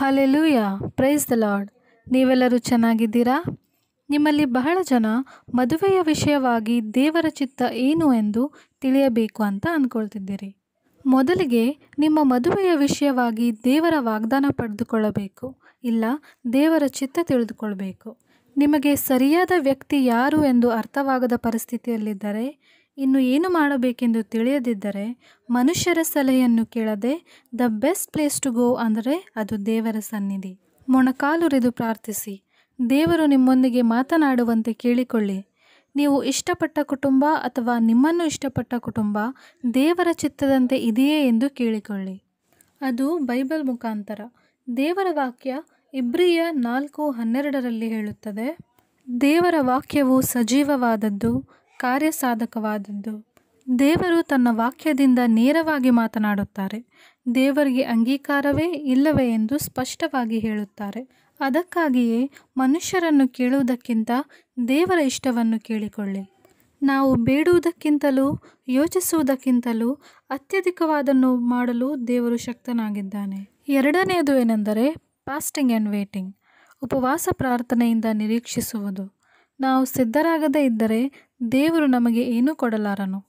hallelujah praise the lord ನೀವೆಲ್ಲರೂ ಚೆನ್ನಾಗಿದ್ದೀರಾ ನಿಮ್ಮಲ್ಲಿ ಬಹಳ ಜನ ಮದುವೆಯ ವಿಷಯವಾಗಿ ದೇವರ ಚಿತ್ತ ಏನು ಎಂದು ತಿಳಿಯಬೇಕು ಅಂತ ಅಂದ್ಕೊಳ್ತಿದ್ದೀರಿ ಮೊದಲಿಗೆ ನಿಮ್ಮ ಮದುವೆಯ ವಿಷಯವಾಗಿ ದೇವರ ವಾಗ್ದಾನ ಪಡೆದುಕೊಳ್ಳಬೇಕು ಇಲ್ಲ ದೇವರ ಚಿತ್ತ ತಿಳಿದುಕೊಳ್ಬೇಕು ನಿಮಗೆ ಸರಿಯಾದ ವ್ಯಕ್ತಿ ಯಾರು ಎಂದು ಅರ್ಥವಾಗದ ಪರಿಸ್ಥಿತಿಯಲ್ಲಿದ್ದರೆ ಇನ್ನು ಏನು ಮಾಡಬೇಕೆಂದು ತಿಳಿಯದಿದ್ದರೆ ಮನುಷ್ಯರ ಸಲಹೆಯನ್ನು ಕೇಳದೆ the best place to go ಅಂದರೆ ಅದು ದೇವರ ಸನ್ನಿಧಿ ಮೊಣಕಾಲುರಿದು ಪ್ರಾರ್ಥಿಸಿ ದೇವರು ನಿಮ್ಮೊಂದಿಗೆ ಮಾತನಾಡುವಂತೆ ಕೇಳಿಕೊಳ್ಳಿ ನೀವು ಇಷ್ಟಪಟ್ಟ ಕುಟುಂಬ ಅಥವಾ ನಿಮ್ಮನ್ನು ಇಷ್ಟಪಟ್ಟ ಕುಟುಂಬ ದೇವರ ಚಿತ್ತದಂತೆ ಇದೆಯೇ ಎಂದು ಕೇಳಿಕೊಳ್ಳಿ ಅದು ಬೈಬಲ್ ಮುಖಾಂತರ ದೇವರ ವಾಕ್ಯ ಇಬ್ರಿಯ ನಾಲ್ಕು ಹನ್ನೆರಡರಲ್ಲಿ ಹೇಳುತ್ತದೆ ದೇವರ ವಾಕ್ಯವು ಸಜೀವವಾದದ್ದು ಕಾರ್ಯಸಾಧಕವಾದದ್ದು ದೇವರು ತನ್ನ ವಾಕ್ಯದಿಂದ ನೇರವಾಗಿ ಮಾತನಾಡುತ್ತಾರೆ ದೇವರಿಗೆ ಅಂಗೀಕಾರವೇ ಇಲ್ಲವೇ ಎಂದು ಸ್ಪಷ್ಟವಾಗಿ ಹೇಳುತ್ತಾರೆ ಅದಕ್ಕಾಗಿಯೇ ಮನುಷ್ಯರನ್ನು ಕೇಳುವುದಕ್ಕಿಂತ ದೇವರ ಇಷ್ಟವನ್ನು ಕೇಳಿಕೊಳ್ಳಿ ನಾವು ಬೇಡುವುದಕ್ಕಿಂತಲೂ ಯೋಚಿಸುವುದಕ್ಕಿಂತಲೂ ಅತ್ಯಧಿಕವಾದನ್ನು ಮಾಡಲು ದೇವರು ಶಕ್ತನಾಗಿದ್ದಾನೆ ಎರಡನೆಯದು ಏನೆಂದರೆ ಪಾಸ್ಟಿಂಗ್ ಆ್ಯಂಡ್ ವೇಟಿಂಗ್ ಉಪವಾಸ ಪ್ರಾರ್ಥನೆಯಿಂದ ನಿರೀಕ್ಷಿಸುವುದು ನಾವು ಸಿದ್ಧರಾಗದೇ ಇದ್ದರೆ ದೇವರು ನಮಗೆ ಏನೂ ಕೊಡಲಾರನು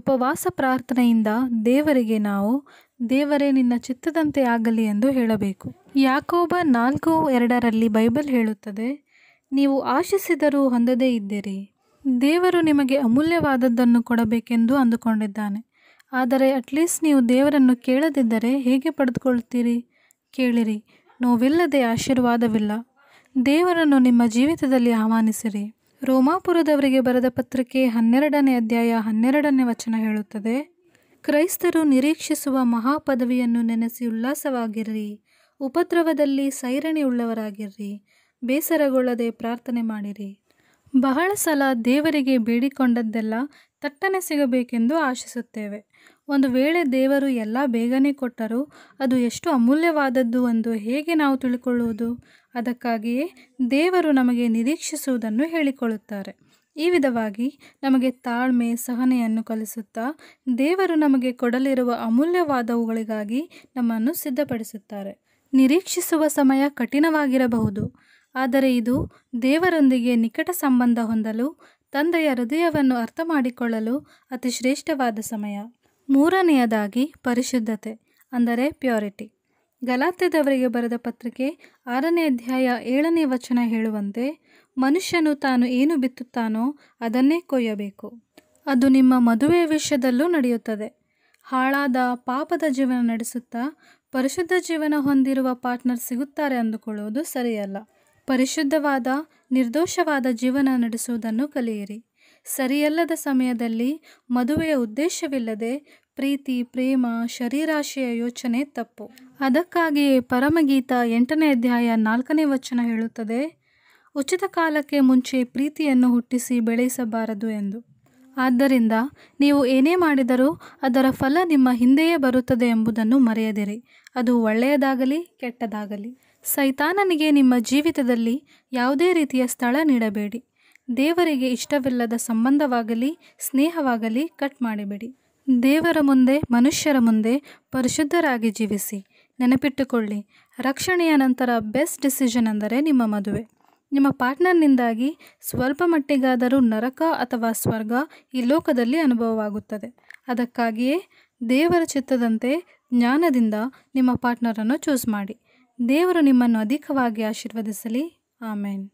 ಉಪವಾಸ ಪ್ರಾರ್ಥನೆಯಿಂದ ದೇವರಿಗೆ ನಾವು ದೇವರೇ ನಿನ್ನ ಚಿತ್ತದಂತೆ ಆಗಲಿ ಎಂದು ಹೇಳಬೇಕು ಯಾಕೋಬ ನಾಲ್ಕು ಎರಡರಲ್ಲಿ ಬೈಬಲ್ ಹೇಳುತ್ತದೆ ನೀವು ಆಶಿಸಿದರೂ ಹೊಂದದೇ ಇದ್ದೀರಿ ದೇವರು ನಿಮಗೆ ಅಮೂಲ್ಯವಾದದ್ದನ್ನು ಕೊಡಬೇಕೆಂದು ಅಂದುಕೊಂಡಿದ್ದಾನೆ ಆದರೆ ಅಟ್ಲೀಸ್ಟ್ ನೀವು ದೇವರನ್ನು ಕೇಳದಿದ್ದರೆ ಹೇಗೆ ಪಡೆದುಕೊಳ್ತೀರಿ ಕೇಳಿರಿ ನೋವಿಲ್ಲದೆ ಆಶೀರ್ವಾದವಿಲ್ಲ ದೇವರನ್ನು ನಿಮ್ಮ ಜೀವಿತದಲ್ಲಿ ಆಹ್ವಾನಿಸಿರಿ ರೋಮಾಪುರದವರಿಗೆ ಬರೆದ ಪತ್ರಿಕೆ ಹನ್ನೆರಡನೇ ಅಧ್ಯಾಯ ಹನ್ನೆರಡನೇ ವಚನ ಹೇಳುತ್ತದೆ ಕ್ರೈಸ್ತರು ನಿರೀಕ್ಷಿಸುವ ಮಹಾಪದವಿಯನ್ನು ನೆನೆಸಿ ಉಲ್ಲಾಸವಾಗಿರ್ರಿ ಉಪದ್ರವದಲ್ಲಿ ಸೈರಣಿ ಉಳ್ಳವರಾಗಿರ್ರಿ ಬೇಸರಗೊಳ್ಳದೆ ಪ್ರಾರ್ಥನೆ ಮಾಡಿರಿ ಬಹಳ ಸಲ ದೇವರಿಗೆ ಬೇಡಿಕೊಂಡದ್ದೆಲ್ಲ ತಟ್ಟನೆ ಸಿಗಬೇಕೆಂದು ಆಶಿಸುತ್ತೇವೆ ಒಂದು ವೇಳೆ ದೇವರು ಎಲ್ಲ ಬೇಗನೆ ಕೊಟ್ಟರೂ ಅದು ಎಷ್ಟು ಅಮೂಲ್ಯವಾದದ್ದು ಎಂದು ಹೇಗೆ ನಾವು ತಿಳಿಕೊಳ್ಳುವುದು ಅದಕ್ಕಾಗಿಯೇ ದೇವರು ನಮಗೆ ನಿರೀಕ್ಷಿಸುವುದನ್ನು ಹೇಳಿಕೊಳ್ಳುತ್ತಾರೆ ಈ ವಿಧವಾಗಿ ನಮಗೆ ತಾಳ್ಮೆ ಸಹನೆಯನ್ನು ಕಲಿಸುತ್ತಾ ದೇವರು ನಮಗೆ ಕೊಡಲಿರುವ ಅಮೂಲ್ಯವಾದವುಗಳಿಗಾಗಿ ನಮ್ಮನ್ನು ಸಿದ್ಧಪಡಿಸುತ್ತಾರೆ ನಿರೀಕ್ಷಿಸುವ ಸಮಯ ಕಠಿಣವಾಗಿರಬಹುದು ಆದರೆ ಇದು ದೇವರೊಂದಿಗೆ ನಿಕಟ ಸಂಬಂಧ ಹೊಂದಲು ತಂದೆಯ ಹೃದಯವನ್ನು ಅರ್ಥ ಮಾಡಿಕೊಳ್ಳಲು ಅತಿ ಶ್ರೇಷ್ಠವಾದ ಸಮಯ ಮೂರನೆಯದಾಗಿ ಪರಿಶುದ್ಧತೆ ಅಂದರೆ ಪ್ಯೂರಿಟಿ ಗಲಾತ್ಯದವರಿಗೆ ಬರೆದ ಪತ್ರಿಕೆ ಆರನೇ ಅಧ್ಯಾಯ ಏಳನೇ ವಚನ ಹೇಳುವಂತೆ ಮನುಷ್ಯನು ತಾನು ಏನು ಬಿತ್ತುತ್ತಾನೋ ಅದನ್ನೇ ಕೊಯ್ಯಬೇಕು ಅದು ನಿಮ್ಮ ಮದುವೆ ವಿಷಯದಲ್ಲೂ ನಡೆಯುತ್ತದೆ ಹಾಳಾದ ಪಾಪದ ಜೀವನ ನಡೆಸುತ್ತಾ ಪರಿಶುದ್ಧ ಜೀವನ ಹೊಂದಿರುವ ಪಾರ್ಟ್ನರ್ ಸಿಗುತ್ತಾರೆ ಅಂದುಕೊಳ್ಳುವುದು ಸರಿಯಲ್ಲ ಪರಿಶುದ್ಧವಾದ ನಿರ್ದೋಷವಾದ ಜೀವನ ನಡೆಸುವುದನ್ನು ಕಲಿಯಿರಿ ಸರಿಯಲ್ಲದ ಸಮಯದಲ್ಲಿ ಮದುವೆಯ ಉದ್ದೇಶವಿಲ್ಲದೆ ಪ್ರೀತಿ ಪ್ರೇಮ ಶರೀರಾಶಿಯ ಯೋಚನೆ ತಪ್ಪು ಅದಕ್ಕಾಗಿಯೇ ಪರಮಗೀತ ಎಂಟನೇ ಅಧ್ಯಾಯ ನಾಲ್ಕನೇ ವಚನ ಹೇಳುತ್ತದೆ ಉಚಿತ ಕಾಲಕ್ಕೆ ಮುಂಚೆ ಪ್ರೀತಿಯನ್ನು ಹುಟ್ಟಿಸಿ ಬೆಳೆಸಬಾರದು ಎಂದು ಆದ್ದರಿಂದ ನೀವು ಏನೇ ಮಾಡಿದರೂ ಅದರ ಫಲ ನಿಮ್ಮ ಹಿಂದೆಯೇ ಬರುತ್ತದೆ ಎಂಬುದನ್ನು ಮರೆಯದಿರಿ ಅದು ಒಳ್ಳೆಯದಾಗಲಿ ಕೆಟ್ಟದಾಗಲಿ ಸೈತಾನನಿಗೆ ನಿಮ್ಮ ಜೀವಿತದಲ್ಲಿ ಯಾವುದೇ ರೀತಿಯ ಸ್ಥಳ ನೀಡಬೇಡಿ ದೇವರಿಗೆ ಇಷ್ಟವಿಲ್ಲದ ಸಂಬಂಧವಾಗಲಿ ಸ್ನೇಹವಾಗಲಿ ಕಟ್ ಮಾಡಿಬೇಡಿ ದೇವರ ಮುಂದೆ ಮನುಷ್ಯರ ಮುಂದೆ ಪರಿಶುದ್ಧರಾಗಿ ಜೀವಿಸಿ ನೆನಪಿಟ್ಟುಕೊಳ್ಳಿ ರಕ್ಷಣೆಯ ನಂತರ ಬೆಸ್ಟ್ ಡಿಸಿಷನ್ ಅಂದರೆ ನಿಮ್ಮ ಮದುವೆ ನಿಮ್ಮ ಪಾರ್ಟ್ನರ್ನಿಂದಾಗಿ ಸ್ವಲ್ಪ ಮಟ್ಟಿಗಾದರೂ ನರಕ ಅಥವಾ ಸ್ವರ್ಗ ಈ ಲೋಕದಲ್ಲಿ ಅನುಭವವಾಗುತ್ತದೆ ಅದಕ್ಕಾಗಿಯೇ ದೇವರ ಚಿತ್ತದಂತೆ ಜ್ಞಾನದಿಂದ ನಿಮ್ಮ ಪಾರ್ಟ್ನರನ್ನು ಚೂಸ್ ಮಾಡಿ ದೇವರು ನಿಮ್ಮನ್ನು ಅಧಿಕವಾಗಿ ಆಶೀರ್ವದಿಸಲಿ ಆಮೇನ್